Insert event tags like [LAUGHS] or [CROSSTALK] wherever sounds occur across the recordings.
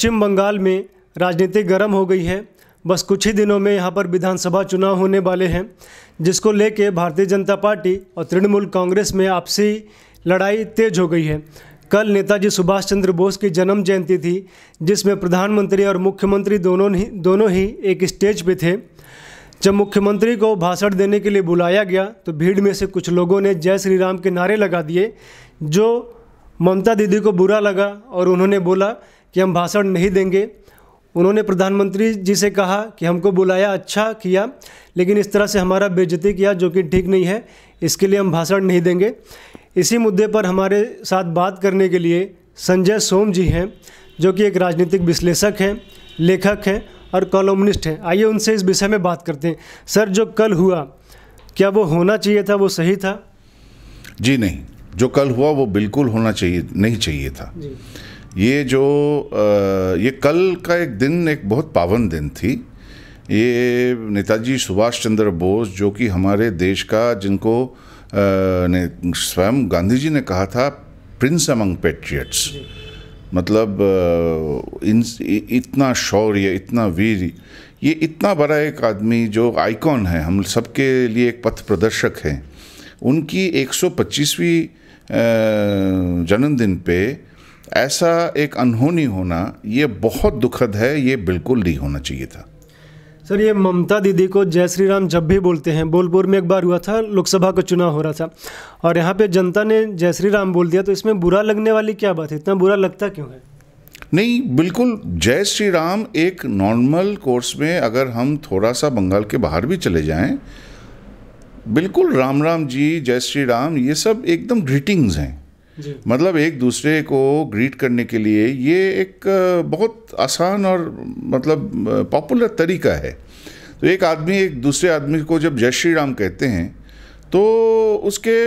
पश्चिम बंगाल में राजनीति गर्म हो गई है बस कुछ ही दिनों में यहाँ पर विधानसभा चुनाव होने वाले हैं जिसको लेके भारतीय जनता पार्टी और तृणमूल कांग्रेस में आपसी लड़ाई तेज हो गई है कल नेताजी सुभाष चंद्र बोस की जन्म जयंती थी जिसमें प्रधानमंत्री और मुख्यमंत्री दोनों ही दोनों ही एक स्टेज पे थे जब मुख्यमंत्री को भाषण देने के लिए बुलाया गया तो भीड़ में से कुछ लोगों ने जय श्री राम के नारे लगा दिए जो ममता दीदी को बुरा लगा और उन्होंने बोला कि हम भाषण नहीं देंगे उन्होंने प्रधानमंत्री जी से कहा कि हमको बुलाया अच्छा किया लेकिन इस तरह से हमारा बेजती किया जो कि ठीक नहीं है इसके लिए हम भाषण नहीं देंगे इसी मुद्दे पर हमारे साथ बात करने के लिए संजय सोम जी हैं जो कि एक राजनीतिक विश्लेषक हैं लेखक हैं और कॉलोमनिस्ट हैं आइए उनसे इस विषय में बात करते हैं सर जो कल हुआ क्या वो होना चाहिए था वो सही था जी नहीं जो कल हुआ वो बिल्कुल होना चाहिए नहीं चाहिए था जी। ये जो ये कल का एक दिन एक बहुत पावन दिन थी ये नेताजी सुभाष चंद्र बोस जो कि हमारे देश का जिनको ने स्वयं गांधी जी ने कहा था प्रिंस अमंग पेट्रियट्स मतलब इन इतना शौर्य इतना वीर ये इतना बड़ा एक आदमी जो आइकॉन है हम सबके लिए एक पथ प्रदर्शक हैं उनकी 125वीं जन्मदिन पे ऐसा एक अनहोनी होना ये बहुत दुखद है ये बिल्कुल नहीं होना चाहिए था सर ये ममता दीदी को जय श्री राम जब भी बोलते हैं बोलपुर में एक बार हुआ था लोकसभा का चुनाव हो रहा था और यहाँ पे जनता ने जय श्री राम बोल दिया तो इसमें बुरा लगने वाली क्या बात है इतना बुरा लगता क्यों है नहीं बिल्कुल जय श्री राम एक नॉर्मल कोर्स में अगर हम थोड़ा सा बंगाल के बाहर भी चले जाएं बिल्कुल राम राम जी जय श्री राम ये सब एकदम ग्रीटिंग्स हैं मतलब एक दूसरे को ग्रीट करने के लिए ये एक बहुत आसान और मतलब पॉपुलर तरीका है तो एक आदमी एक दूसरे आदमी को जब जय श्री राम कहते हैं तो उसके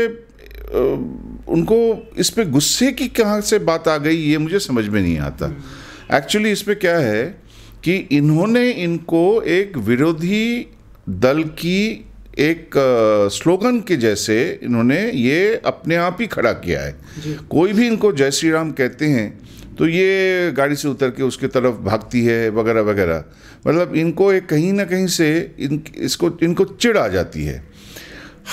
उनको इस पर गुस्से की कहाँ से बात आ गई ये मुझे समझ में नहीं आता एक्चुअली इस पर क्या है कि इन्होंने इनको एक विरोधी दल की एक स्लोगन के जैसे इन्होंने ये अपने आप ही खड़ा किया है कोई भी इनको जय श्री राम कहते हैं तो ये गाड़ी से उतर के उसके तरफ भागती है वगैरह वगैरह मतलब इनको एक कहीं ना कहीं से इन इसको इनको चिड़ आ जाती है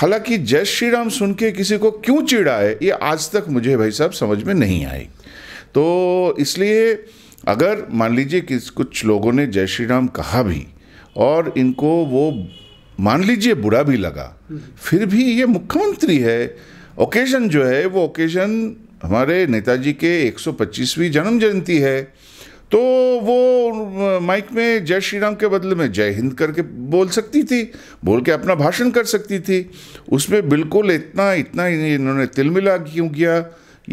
हालांकि जय श्री राम सुन के किसी को क्यों चिड़ आए ये आज तक मुझे भाई साहब समझ में नहीं आई तो इसलिए अगर मान लीजिए कि कुछ लोगों ने जय श्री राम कहा भी और इनको वो मान लीजिए बुरा भी लगा फिर भी ये मुख्यमंत्री है ओकेजन जो है वो ओकेजन हमारे नेताजी के 125वीं जन्म जयंती है तो वो माइक में जय श्री राम के बदले में जय हिंद करके बोल सकती थी बोल के अपना भाषण कर सकती थी उसमें बिल्कुल इतना इतना इन्होंने तिलमिला क्यों किया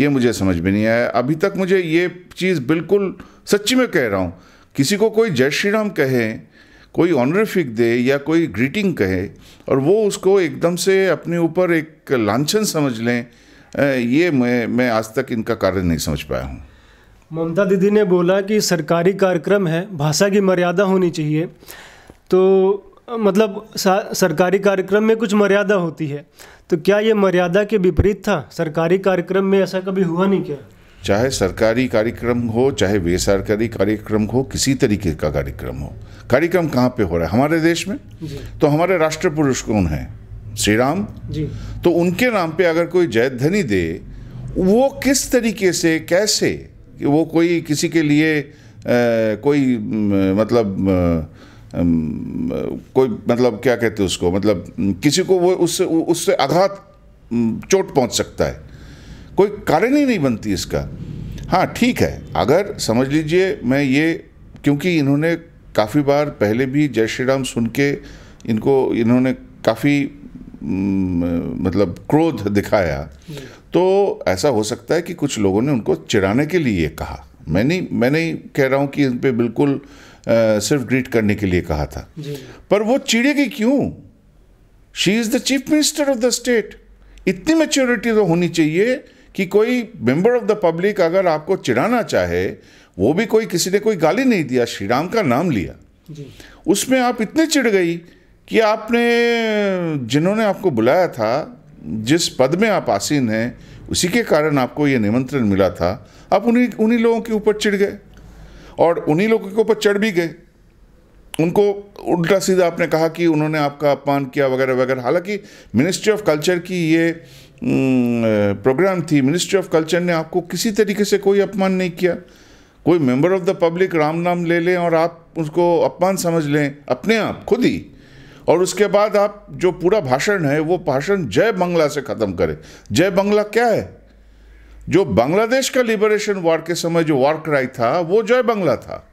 ये मुझे समझ में नहीं आया अभी तक मुझे ये चीज़ बिल्कुल सच्ची में कह रहा हूँ किसी को कोई जय श्री राम कहें कोई ऑनरिफिक दे या कोई ग्रीटिंग कहे और वो उसको एकदम से अपने ऊपर एक लाछन समझ लें ये मैं मैं आज तक इनका कारण नहीं समझ पाया हूँ ममता दीदी ने बोला कि सरकारी कार्यक्रम है भाषा की मर्यादा होनी चाहिए तो मतलब सरकारी कार्यक्रम में कुछ मर्यादा होती है तो क्या ये मर्यादा के विपरीत था सरकारी कार्यक्रम में ऐसा कभी हुआ नहीं क्या चाहे सरकारी कार्यक्रम हो चाहे बेसरकारी कार्यक्रम हो किसी तरीके का कार्यक्रम हो कार्यक्रम कहाँ पे हो रहा है हमारे देश में तो हमारे राष्ट्र पुरुष कौन है श्री राम तो उनके नाम पे अगर कोई धनी दे वो किस तरीके से कैसे कि वो कोई किसी के लिए आ, कोई मतलब आ, कोई मतलब क्या कहते हैं उसको मतलब किसी को वो उससे उससे आघात चोट पहुंच सकता है कोई कारण ही नहीं बनती इसका हाँ ठीक है अगर समझ लीजिए मैं ये क्योंकि इन्होंने काफ़ी बार पहले भी जय श्री राम सुन के इनको इन्होंने काफ़ी मतलब क्रोध दिखाया तो ऐसा हो सकता है कि कुछ लोगों ने उनको चिढ़ाने के लिए ये कहा मैं नहीं मैं नहीं कह रहा हूँ कि इन पर बिल्कुल आ, सिर्फ ग्रीट करने के लिए कहा था पर वो चिड़ेगी क्यों she is the chief minister of the state इतनी मेच्योरिटी तो होनी चाहिए कि कोई मेंबर ऑफ द पब्लिक अगर आपको चिढ़ाना चाहे वो भी कोई किसी ने कोई गाली नहीं दिया श्री राम का नाम लिया उसमें आप इतने चिढ़ गई कि आपने जिन्होंने आपको बुलाया था जिस पद में आप आसीन हैं उसी के कारण आपको ये निमंत्रण मिला था आप उन्हीं उन्हीं लोगों के ऊपर चिढ़ गए और उन्हीं लोगों के ऊपर चढ़ भी गए उनको उल्टा सीधा आपने कहा कि उन्होंने आपका अपमान किया वगैरह वगैरह हालांकि मिनिस्ट्री ऑफ कल्चर की ये प्रोग्राम थी मिनिस्ट्री ऑफ कल्चर ने आपको किसी तरीके से कोई अपमान नहीं किया कोई member of the public Ram नाम ले लें और आप उसको अपमान समझ लें अपने आप खुद ही और उसके बाद आप जो पूरा भाषण है वो भाषण जय बंगला से ख़त्म करें जय बंगला क्या है जो बांग्लादेश का लिबरेशन वार के समय जो वार क्राई था वो जय बंगला था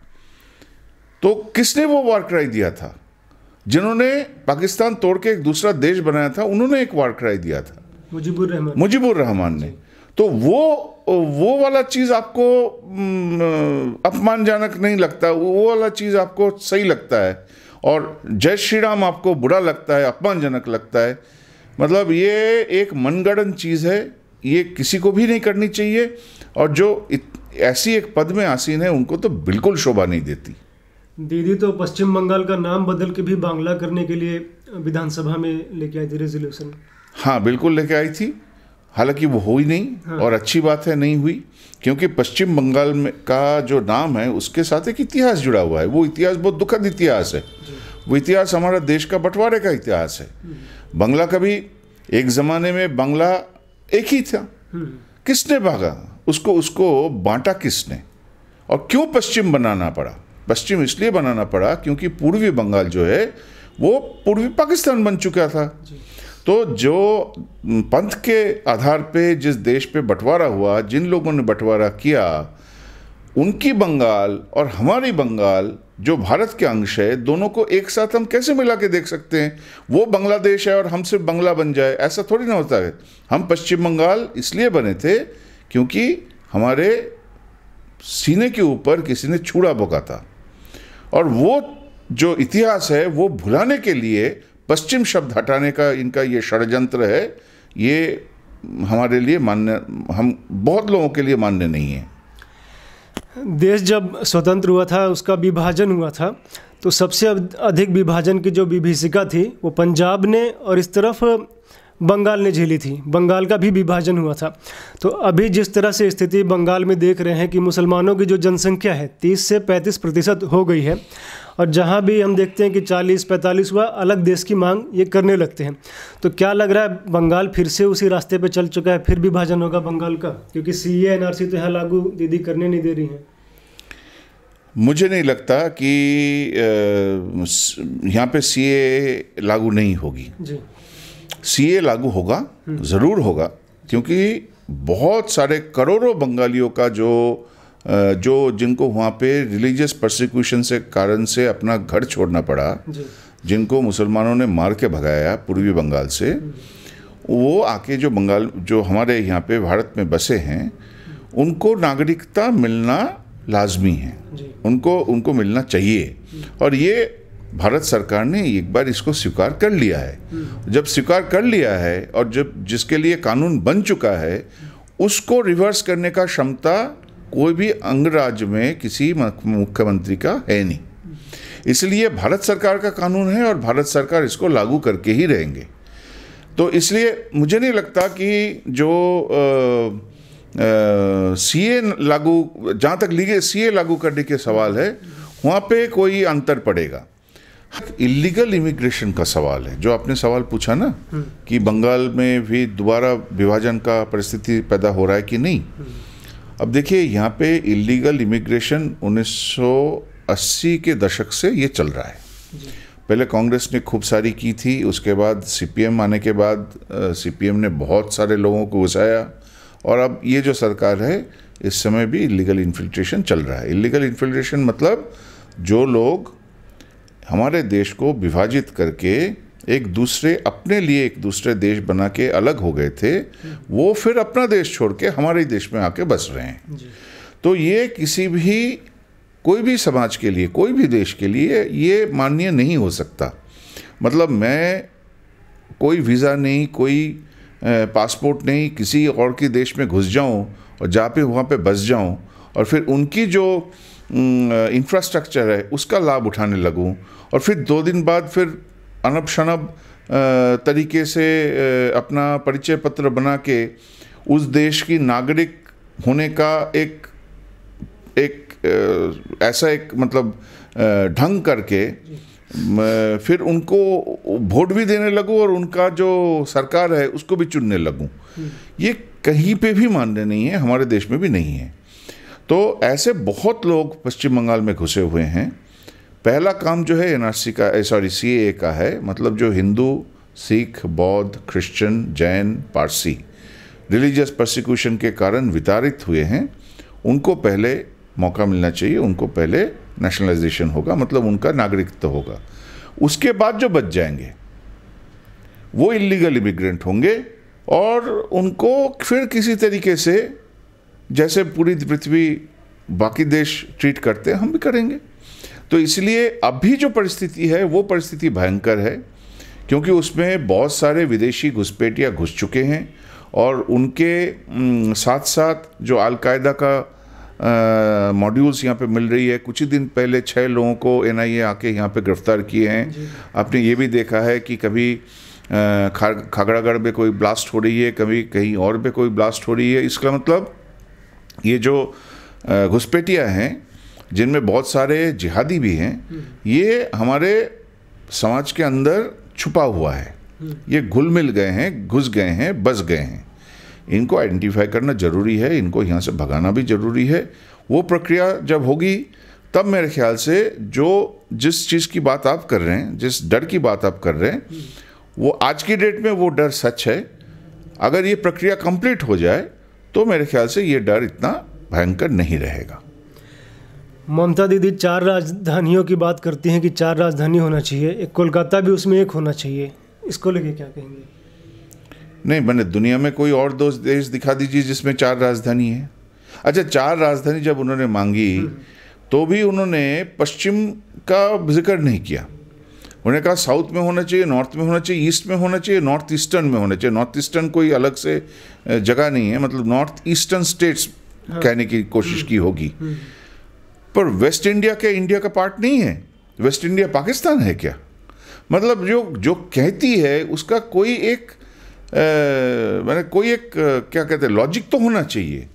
तो किसने वो वार क्राई दिया था जिन्होंने पाकिस्तान तोड़ के एक दूसरा देश बनाया था उन्होंने एक वार क्राई दिया था मुजीबुर रहमान मुजीबुर रहमान ने तो वो वो वाला चीज़ आपको अपमानजनक नहीं लगता वो वाला चीज़ आपको सही लगता है और जय श्री राम आपको बुरा लगता है अपमानजनक लगता है मतलब ये एक मनगढ़ चीज़ है ये किसी को भी नहीं करनी चाहिए और जो ऐसी एक पद में आसीन है उनको तो बिल्कुल शोभा नहीं देती दीदी तो पश्चिम बंगाल का नाम बदल के भी बांग्ला करने के लिए विधानसभा में लेके आई थी रेजोल्यूशन हाँ बिल्कुल लेके आई थी हालांकि वो हुई नहीं हाँ। और अच्छी बात है नहीं हुई क्योंकि पश्चिम बंगाल में का जो नाम है उसके साथ एक इतिहास जुड़ा हुआ है वो इतिहास बहुत दुखद इतिहास है वो इतिहास हमारा देश का बंटवारे का इतिहास है हम्म। बंगला कभी एक ज़माने में बंगला एक ही था हम्म। किसने भागा उसको उसको बांटा किसने और क्यों पश्चिम बनाना पड़ा पश्चिम इसलिए बनाना पड़ा क्योंकि पूर्वी बंगाल जो है वो पूर्वी पाकिस्तान बन चुका था तो जो पंथ के आधार पे जिस देश पे बंटवारा हुआ जिन लोगों ने बंटवारा किया उनकी बंगाल और हमारी बंगाल जो भारत के अंश है दोनों को एक साथ हम कैसे मिला के देख सकते हैं वो बांग्लादेश है और हम सिर्फ बंगला बन जाए ऐसा थोड़ी ना होता है हम पश्चिम बंगाल इसलिए बने थे क्योंकि हमारे सीने के ऊपर किसी ने छूड़ा बोका था और वो जो इतिहास है वो भुलाने के लिए पश्चिम शब्द हटाने का इनका ये षडयंत्र है ये हमारे लिए मान्य हम बहुत लोगों के लिए मान्य नहीं है देश जब स्वतंत्र हुआ था उसका विभाजन हुआ था तो सबसे अधिक विभाजन की जो विभीषिका थी वो पंजाब ने और इस तरफ बंगाल ने झेली थी बंगाल का भी विभाजन हुआ था तो अभी जिस तरह से स्थिति बंगाल में देख रहे हैं कि मुसलमानों की जो जनसंख्या है 30 से 35 प्रतिशत हो गई है और जहाँ भी हम देखते हैं कि 40-45 हुआ अलग देश की मांग ये करने लगते हैं तो क्या लग रहा है बंगाल फिर से उसी रास्ते पर चल चुका है फिर भी भाजन होगा बंगाल का क्योंकि सी ए तो यहाँ लागू दीदी करने नहीं दे रही हैं मुझे नहीं लगता कि यहाँ पे सी ए लागू नहीं होगी सी ए लागू होगा हम्म। ज़रूर होगा क्योंकि बहुत सारे करोड़ों बंगालियों का जो जो जिनको वहाँ पे रिलीजियस प्रोसिक्यूशन से कारण से अपना घर छोड़ना पड़ा जिनको मुसलमानों ने मार के भगाया पूर्वी बंगाल से वो आके जो बंगाल जो हमारे यहाँ पे भारत में बसे हैं उनको नागरिकता मिलना लाजमी है उनको उनको मिलना चाहिए और ये भारत सरकार ने एक बार इसको स्वीकार कर लिया है हम्म। जब स्वीकार कर लिया है और जब जिसके लिए कानून बन चुका है उसको रिवर्स करने का क्षमता कोई भी अंग राज्य में किसी मुख्यमंत्री का है नहीं इसलिए भारत सरकार का कानून है और भारत सरकार इसको लागू करके ही रहेंगे तो इसलिए मुझे नहीं लगता कि जो सी ए लागू जहाँ तक लीगे सी ए लागू करने के सवाल है वहाँ पे कोई अंतर पड़ेगा इलीगल इमिग्रेशन का सवाल है जो आपने सवाल पूछा ना हम्म। कि बंगाल में भी दोबारा विभाजन का परिस्थिति पैदा हो रहा है कि नहीं हम्म। अब देखिए यहाँ पे इलीगल इमिग्रेशन 1980 के दशक से ये चल रहा है पहले कांग्रेस ने खूब सारी की थी उसके बाद सीपीएम आने के बाद सीपीएम ने बहुत सारे लोगों को घुसाया और अब ये जो सरकार है इस समय भी इलीगल इन्फिल्ट्रेशन चल रहा है इलीगल इन्फिल्ट्रेशन मतलब जो लोग हमारे देश को विभाजित करके एक दूसरे अपने लिए एक दूसरे देश बना के अलग हो गए थे वो फिर अपना देश छोड़ के हमारे देश में आके बस रहे हैं तो ये किसी भी कोई भी समाज के लिए कोई भी देश के लिए ये मान्य नहीं हो सकता मतलब मैं कोई वीज़ा नहीं कोई पासपोर्ट नहीं किसी और के देश में घुस जाऊं और जा पे वहाँ पे बस जाऊं और फिर उनकी जो इंफ्रास्ट्रक्चर है उसका लाभ उठाने लगूं और फिर दो दिन बाद फिर अनब शनब तरीके से अपना परिचय पत्र बना के उस देश की नागरिक होने का एक एक ऐसा एक मतलब ढंग करके फिर उनको वोट भी देने लगूँ और उनका जो सरकार है उसको भी चुनने लगूँ ये कहीं पे भी मान्य नहीं है हमारे देश में भी नहीं है तो ऐसे बहुत लोग पश्चिम बंगाल में घुसे हुए हैं पहला काम जो है एन का सॉरी सी का है मतलब जो हिंदू सिख बौद्ध Christian Jain Parsi religious prosecution के कारण विताड़ित हुए हैं उनको पहले मौका मिलना चाहिए उनको पहले नेशनलाइजेशन होगा मतलब उनका नागरिकत्व होगा उसके बाद जो बच जाएंगे वो इलीगल इमिग्रेंट होंगे और उनको फिर किसी तरीके से जैसे पूरी पृथ्वी बाकी देश ट्रीट करते हैं हम भी करेंगे तो इसलिए अभी जो परिस्थिति है वो परिस्थिति भयंकर है क्योंकि उसमें बहुत सारे विदेशी घुसपैठिया घुस चुके हैं और उनके साथ साथ जो अलकायदा का मॉड्यूल्स यहाँ पे मिल रही है कुछ ही दिन पहले छः लोगों को ए आके यहाँ पे गिरफ्तार किए हैं आपने ये भी देखा है कि कभी खा, खागड़ागढ़ में कोई ब्लास्ट हो रही है कभी कहीं और पे कोई ब्लास्ट हो रही है इसका मतलब ये जो घुसपैठिया हैं जिनमें बहुत सारे जिहादी भी हैं ये हमारे समाज के अंदर छुपा हुआ है ये घुल मिल गए हैं घुस गए हैं बस गए हैं इनको आइडेंटिफाई करना ज़रूरी है इनको यहाँ से भगाना भी ज़रूरी है वो प्रक्रिया जब होगी तब मेरे ख्याल से जो जिस चीज़ की बात आप कर रहे हैं जिस डर की बात आप कर रहे हैं वो आज की डेट में वो डर सच है अगर ये प्रक्रिया कंप्लीट हो जाए तो मेरे ख्याल से ये डर इतना भयंकर नहीं रहेगा ममता दीदी चार राजधानियों की बात करती हैं कि चार राजधानी होना चाहिए एक कोलकाता भी उसमें एक होना चाहिए इसको लेके क्या कहेंगे नहीं मैंने दुनिया में कोई और दो देश दिखा दीजिए जिसमें चार राजधानी है अच्छा चार राजधानी जब उन्होंने मांगी हम्म। तो भी उन्होंने पश्चिम का जिक्र नहीं किया उन्होंने कहा साउथ में होना चाहिए नॉर्थ में होना चाहिए ईस्ट में होना चाहिए नॉर्थ ईस्टर्न में होना चाहिए नॉर्थ ईस्टर्न कोई अलग से जगह नहीं है मतलब नॉर्थ ईस्टर्न स्टेट्स हाँ। कहने की कोशिश हम्म। की होगी हम्म। पर वेस्ट इंडिया के इंडिया का पार्ट नहीं है वेस्ट इंडिया पाकिस्तान है क्या मतलब जो जो कहती है उसका कोई एक मैंने कोई एक क्या कहते हैं लॉजिक तो होना चाहिए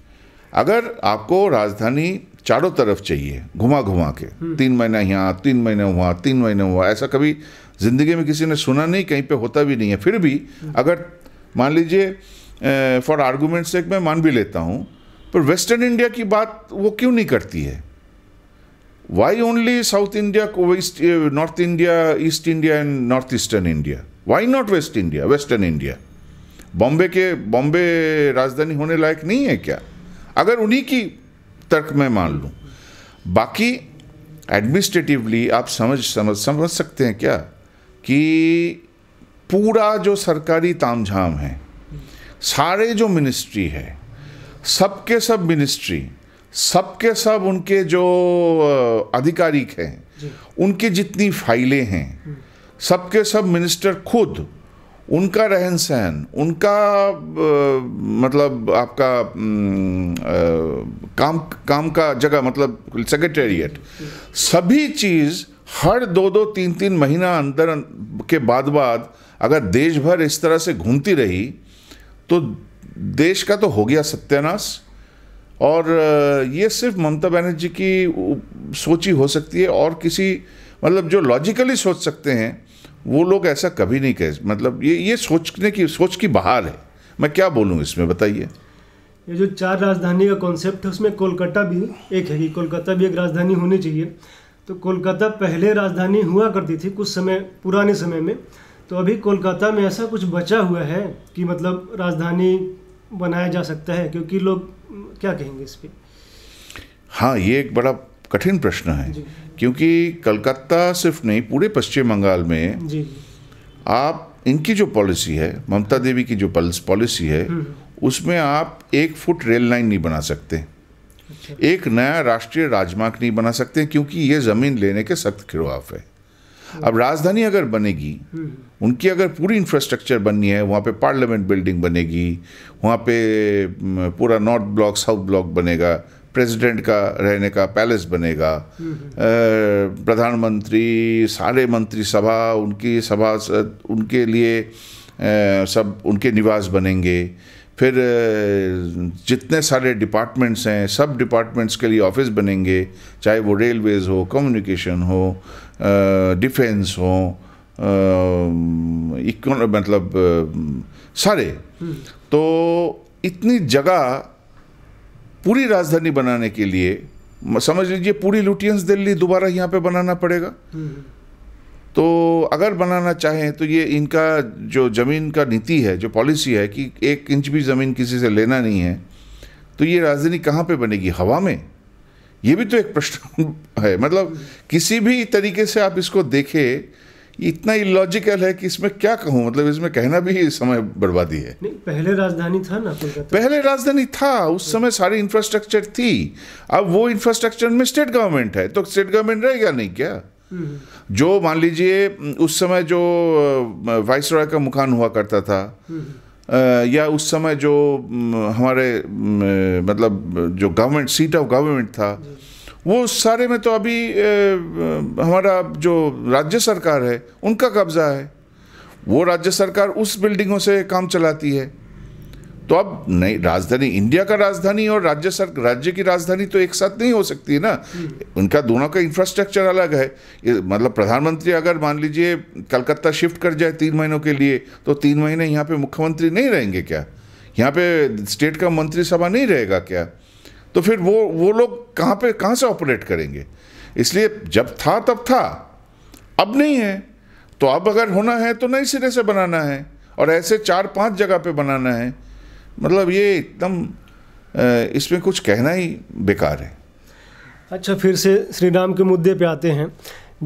अगर आपको राजधानी चारों तरफ चाहिए घुमा घुमा के हम्म। तीन महीना यहाँ तीन महीने हुआ तीन महीने हुआ ऐसा कभी ज़िंदगी में किसी ने सुना नहीं कहीं पे होता भी नहीं है फिर भी हम्म। अगर मान लीजिए फॉर आर्गूमेंट्स एक मैं मान भी लेता हूँ पर वेस्टर्न इंडिया की बात वो क्यों नहीं करती है Why only South India, West, uh, North India, East India and Northeastern India? Why not West India, Western India? Bombay के बॉम्बे राजधानी होने लायक नहीं है क्या अगर उन्हीं की तर्क में मान लूँ बाकी एडमिनिस्ट्रेटिवली आप समझ समझ समझ सकते हैं क्या कि पूरा जो सरकारी तामझाम है सारे जो मिनिस्ट्री है सबके सब मिनिस्ट्री सबके सब उनके जो आधिकारिक हैं उनकी जितनी फाइलें हैं हम्म। सबके सब मिनिस्टर खुद उनका रहन सहन उनका आ, मतलब आपका आ, काम काम का जगह मतलब सेक्रेटेरिएट हम्म। सभी चीज़ हर दो दो तीन तीन महीना अंदर अं, के बाद बाद अगर देश भर इस तरह से घूमती रही तो देश का तो हो गया सत्यानाश और ये सिर्फ ममता बनर्जी की सोची हो सकती है और किसी मतलब जो लॉजिकली सोच सकते हैं वो लोग ऐसा कभी नहीं कह मतलब ये ये सोचने की सोच की बाहर है मैं क्या बोलूँ इसमें बताइए ये जो चार राजधानी का कॉन्सेप्ट है उसमें कोलकाता भी एक है कि कोलकाता भी एक राजधानी होनी चाहिए तो कोलकाता पहले राजधानी हुआ करती थी कुछ समय पुराने समय में तो अभी कोलकाता में ऐसा कुछ बचा हुआ है कि मतलब राजधानी बनाया जा सकता है क्योंकि लोग क्या कहेंगे इस पर हाँ ये एक बड़ा कठिन प्रश्न है क्योंकि कलकत्ता सिर्फ नहीं पूरे पश्चिम बंगाल में जी, आप इनकी जो पॉलिसी है ममता देवी की जो पॉलिसी है हम्म। उसमें आप एक फुट रेल लाइन नहीं बना सकते अच्छा। एक नया राष्ट्रीय राजमार्ग नहीं बना सकते क्योंकि ये ज़मीन लेने के सख्त खिलाफ है अब राजधानी अगर बनेगी उनकी अगर पूरी इंफ्रास्ट्रक्चर बननी है वहाँ पे पार्लियामेंट बिल्डिंग बनेगी वहाँ पे पूरा नॉर्थ ब्लॉक साउथ ब्लॉक बनेगा प्रेसिडेंट का रहने का पैलेस बनेगा प्रधानमंत्री सारे मंत्री सभा उनकी सभा उनके लिए सब उनके निवास बनेंगे फिर जितने सारे डिपार्टमेंट्स हैं सब डिपार्टमेंट्स के लिए ऑफिस बनेंगे चाहे वो रेलवेज़ हो कम्युनिकेशन हो डिफेंस हो मतलब सारे हम्म। तो इतनी जगह पूरी राजधानी बनाने के लिए समझ लीजिए पूरी लुटियंस दिल्ली दोबारा यहाँ पे बनाना पड़ेगा हम्म। तो अगर बनाना चाहें तो ये इनका जो ज़मीन का नीति है जो पॉलिसी है कि एक इंच भी ज़मीन किसी से लेना नहीं है तो ये राजधानी कहाँ पे बनेगी हवा में ये भी तो एक प्रश्न [LAUGHS] है मतलब किसी भी तरीके से आप इसको देखें इतना इलॉजिकल है कि इसमें क्या कहूँ मतलब इसमें कहना भी समय बर्बादी है नहीं पहले राजधानी था ना कोलकाता पहले राजधानी था उस समय सारी इंफ्रास्ट्रक्चर थी अब वो इंफ्रास्ट्रक्चर में स्टेट गवर्नमेंट है तो स्टेट गवर्नमेंट रहेगा नहीं क्या जो मान लीजिए उस समय जो वाइस रॉय का मुखान हुआ करता था या उस समय जो हमारे मतलब जो गवर्नमेंट सीट ऑफ गवर्नमेंट था वो सारे में तो अभी हमारा जो राज्य सरकार है उनका कब्जा है वो राज्य सरकार उस बिल्डिंगों से काम चलाती है तो अब नहीं राजधानी इंडिया का राजधानी और राज्य सर राज्य की राजधानी तो एक साथ नहीं हो सकती है ना हम्म। उनका दोनों का इंफ्रास्ट्रक्चर अलग है मतलब प्रधानमंत्री अगर मान लीजिए कलकत्ता शिफ्ट कर जाए तीन महीनों के लिए तो तीन महीने यहाँ पे मुख्यमंत्री नहीं रहेंगे क्या यहाँ पे स्टेट का मंत्रिसभा नहीं रहेगा क्या तो फिर वो वो लोग कहाँ पे कहाँ से ऑपरेट करेंगे इसलिए जब था तब था अब नहीं है तो अब अगर होना है तो नए सिरे से बनाना है और ऐसे चार पांच जगह पे बनाना है मतलब ये एकदम इसमें कुछ कहना ही बेकार है अच्छा फिर से श्री राम के मुद्दे पे आते हैं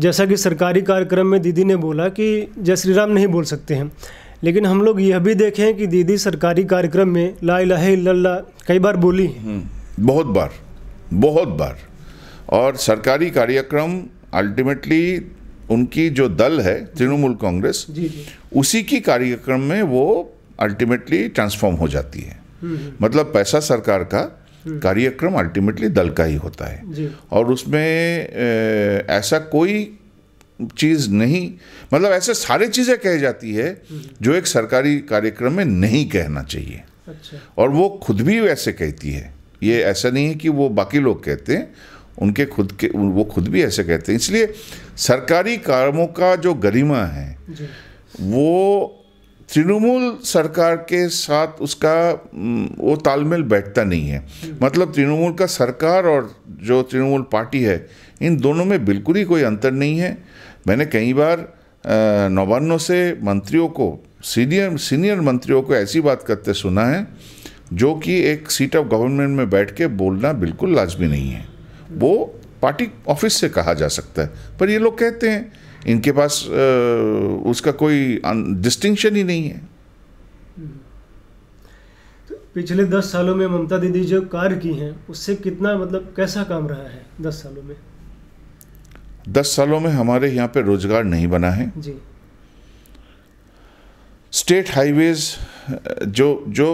जैसा कि सरकारी कार्यक्रम में दीदी ने बोला कि जय श्री राम नहीं बोल सकते हैं लेकिन हम लोग यह भी देखें कि दीदी सरकारी कार्यक्रम में ला इला कई बार बोली हम्म, बहुत बार बहुत बार और सरकारी कार्यक्रम अल्टीमेटली उनकी जो दल है तृणमूल कांग्रेस उसी की कार्यक्रम में वो अल्टीमेटली ट्रांसफॉर्म हो जाती है हम्म, हम्म। मतलब पैसा सरकार का हम्म। कार्यक्रम अल्टीमेटली दल का ही होता है और उसमें ऐसा कोई चीज़ नहीं मतलब ऐसे सारे चीज़ें कह जाती है जो एक सरकारी कार्यक्रम में नहीं कहना चाहिए अच्छा। और वो खुद भी वैसे कहती है ये ऐसा नहीं है कि वो बाकी लोग कहते हैं उनके खुद के वो खुद भी ऐसे कहते हैं इसलिए सरकारी कामों का जो गरिमा है वो तृणमूल सरकार के साथ उसका वो तालमेल बैठता नहीं है मतलब तृणमूल का सरकार और जो तृणमूल पार्टी है इन दोनों में बिल्कुल ही कोई अंतर नहीं है मैंने कई बार नौबानों से मंत्रियों को सीनियर सीनियर मंत्रियों को ऐसी बात करते सुना है जो कि एक सीट ऑफ गवर्नमेंट में बैठ के बोलना बिल्कुल लाजमी नहीं है वो पार्टी ऑफिस से कहा जा सकता है पर ये लोग कहते हैं इनके पास उसका कोई डिस्टिंक्शन ही नहीं है तो पिछले दस सालों में ममता दीदी जो कार्य की हैं उससे कितना मतलब कैसा काम रहा है दस सालों में दस सालों में हमारे यहाँ पे रोजगार नहीं बना है जी स्टेट हाईवेज जो जो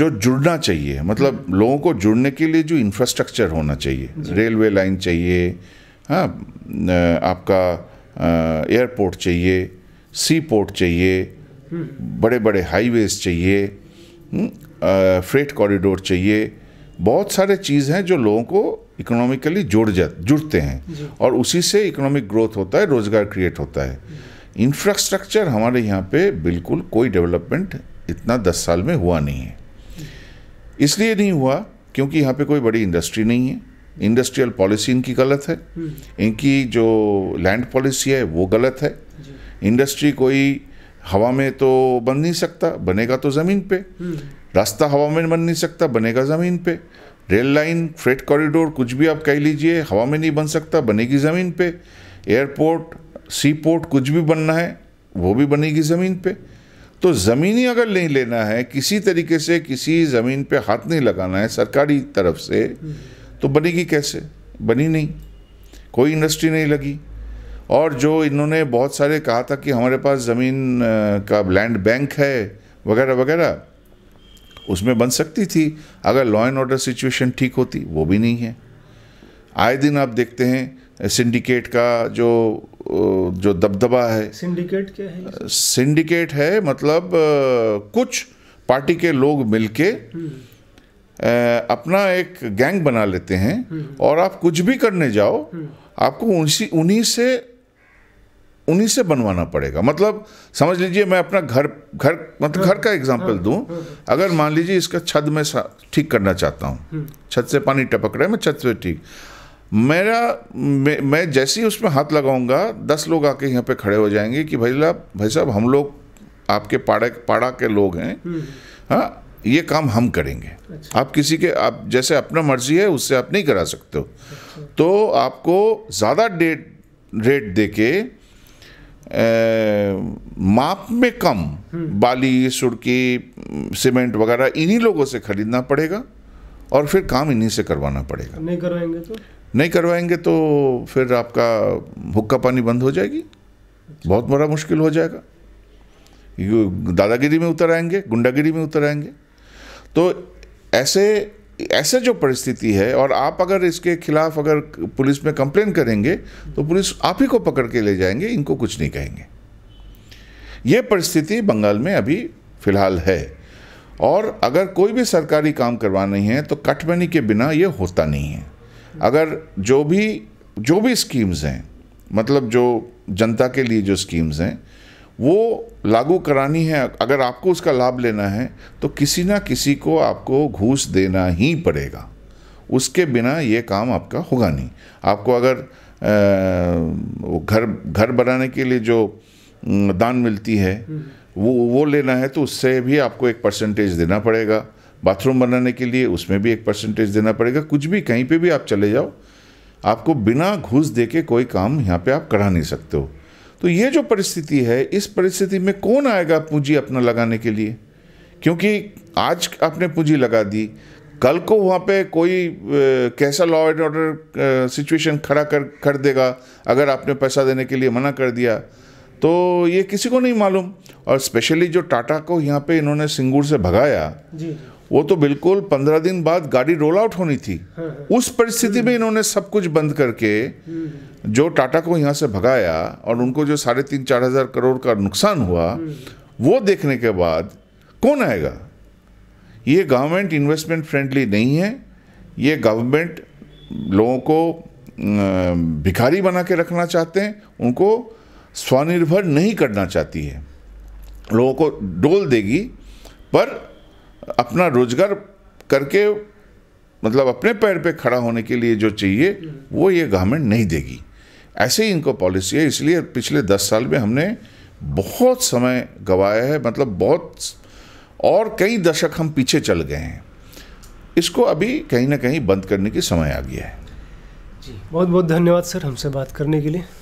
जो जुड़ना चाहिए मतलब हम्म। लोगों को जुड़ने के लिए जो इंफ्रास्ट्रक्चर होना चाहिए रेलवे लाइन चाहिए हाँ आपका एयरपोर्ट चाहिए सी पोर्ट चाहिए बड़े बड़े हाईवेज़ चाहिए फ्रेट हम्म, कॉरिडोर चाहिए बहुत सारे चीज़ हैं जो लोगों को इकोनॉमिकली जुड़ जा जुड़ते हैं और उसी से इकोनॉमिक ग्रोथ होता है रोज़गार क्रिएट होता है इंफ्रास्ट्रक्चर हमारे यहाँ पे बिल्कुल कोई डेवलपमेंट इतना दस साल में हुआ नहीं है इसलिए नहीं हुआ क्योंकि यहाँ पे कोई बड़ी इंडस्ट्री नहीं है इंडस्ट्रियल पॉलिसी इनकी गलत है हम्म। इनकी जो लैंड पॉलिसी है वो गलत है इंडस्ट्री कोई हवा में तो बन नहीं सकता बनेगा तो ज़मीन पे हम्म। रास्ता हवा में बन नहीं सकता बनेगा ज़मीन पे रेल लाइन फ्रेट कॉरिडोर कुछ भी आप कह लीजिए हवा में नहीं बन सकता बनेगी ज़मीन पे एयरपोर्ट सी पोर्ट कुछ भी बनना है वो भी बनेगी ज़मीन पे तो ज़मीन ही अगर नहीं लेना है किसी तरीके से किसी ज़मीन पे हाथ नहीं लगाना है सरकारी तरफ से हम्म। तो बनेगी कैसे बनी नहीं कोई इंडस्ट्री नहीं लगी और जो इन्होंने बहुत सारे कहा था कि हमारे पास ज़मीन का लैंड बैंक है वगैरह वगैरह उसमें बन सकती थी अगर लॉ एंड ऑर्डर सिचुएशन ठीक होती वो भी नहीं है आए दिन आप देखते हैं सिंडिकेट का जो जो दबदबा है सिंडिकेट क्या है सिंडिकेट है मतलब कुछ पार्टी के लोग मिलके हम्म। अपना एक गैंग बना लेते हैं और आप कुछ भी करने जाओ आपको उन्हीं उन्हीं से उन्हीं से बनवाना पड़ेगा मतलब समझ लीजिए मैं अपना घर घर मतलब घर का एग्जाम्पल दूं अगर मान लीजिए इसका छत में ठीक करना चाहता हूँ छत से पानी टपक रहा है मैं छत से ठीक मेरा मैं, मैं जैसे ही उसमें हाथ लगाऊंगा दस लोग आके यहाँ पे खड़े हो जाएंगे कि भाई साहब भाई साहब हम लोग आपके पाड़ा पाड़ा के लोग हैं हाँ ये काम हम करेंगे अच्छा। आप किसी के आप जैसे अपना मर्जी है उससे आप नहीं करा सकते हो अच्छा। तो आपको ज़्यादा डेट रेट दे के माप में कम हम्म। बाली सुड़की सीमेंट वगैरह इन्हीं लोगों से खरीदना पड़ेगा और फिर काम इन्हीं से करवाना पड़ेगा नहीं करवाएंगे तो नहीं करवाएंगे तो फिर आपका हुक्का पानी बंद हो जाएगी अच्छा। बहुत बड़ा मुश्किल हो जाएगा दादागिरी में उतर आएंगे गुंडागिरी में उतर आएंगे तो ऐसे ऐसे जो परिस्थिति है और आप अगर इसके खिलाफ अगर पुलिस में कंप्लेन करेंगे तो पुलिस आप ही को पकड़ के ले जाएंगे इनको कुछ नहीं कहेंगे ये परिस्थिति बंगाल में अभी फिलहाल है और अगर कोई भी सरकारी काम करवानी है तो कटमनी के बिना ये होता नहीं है अगर जो भी जो भी स्कीम्स हैं मतलब जो जनता के लिए जो स्कीम्स हैं वो लागू करानी है अगर आपको उसका लाभ लेना है तो किसी ना किसी को आपको घूस देना ही पड़ेगा उसके बिना ये काम आपका होगा नहीं आपको अगर घर घर बनाने के लिए जो दान मिलती है हम्म। वो वो लेना है तो उससे भी आपको एक परसेंटेज देना पड़ेगा बाथरूम बनाने के लिए उसमें भी एक परसेंटेज देना पड़ेगा कुछ भी कहीं पे भी आप चले जाओ आपको बिना घूस दे के कोई काम यहाँ पे आप करा नहीं सकते हो तो ये जो परिस्थिति है इस परिस्थिति में कौन आएगा पूंजी अपना लगाने के लिए क्योंकि आज आपने पूंजी लगा दी कल को वहाँ पे कोई कैसा लॉ एंड ऑर्डर सिचुएशन खड़ा कर कर देगा अगर आपने पैसा देने के लिए मना कर दिया तो ये किसी को नहीं मालूम और स्पेशली जो टाटा को यहाँ पे इन्होंने सिंगूर से भगाया जी। वो तो बिल्कुल पंद्रह दिन बाद गाड़ी रोल आउट होनी थी हाँ, हाँ। उस परिस्थिति में इन्होंने सब कुछ बंद करके हम्म। जो टाटा को यहाँ से भगाया और उनको जो साढ़े तीन चार हजार करोड़ का नुकसान हुआ हम्म। वो देखने के बाद कौन आएगा ये गवर्नमेंट इन्वेस्टमेंट फ्रेंडली नहीं है ये गवर्नमेंट लोगों को भिखारी बना के रखना चाहते हैं उनको स्वनिर्भर नहीं करना चाहती है लोगों को डोल देगी पर अपना रोजगार करके मतलब अपने पैर पे खड़ा होने के लिए जो चाहिए वो ये गवर्नमेंट नहीं देगी ऐसे ही इनको पॉलिसी है इसलिए पिछले दस साल में हमने बहुत समय गवाया है मतलब बहुत और कई दशक हम पीछे चल गए हैं इसको अभी कहीं ना कहीं बंद करने की समय आ गया है जी बहुत बहुत धन्यवाद सर हमसे बात करने के लिए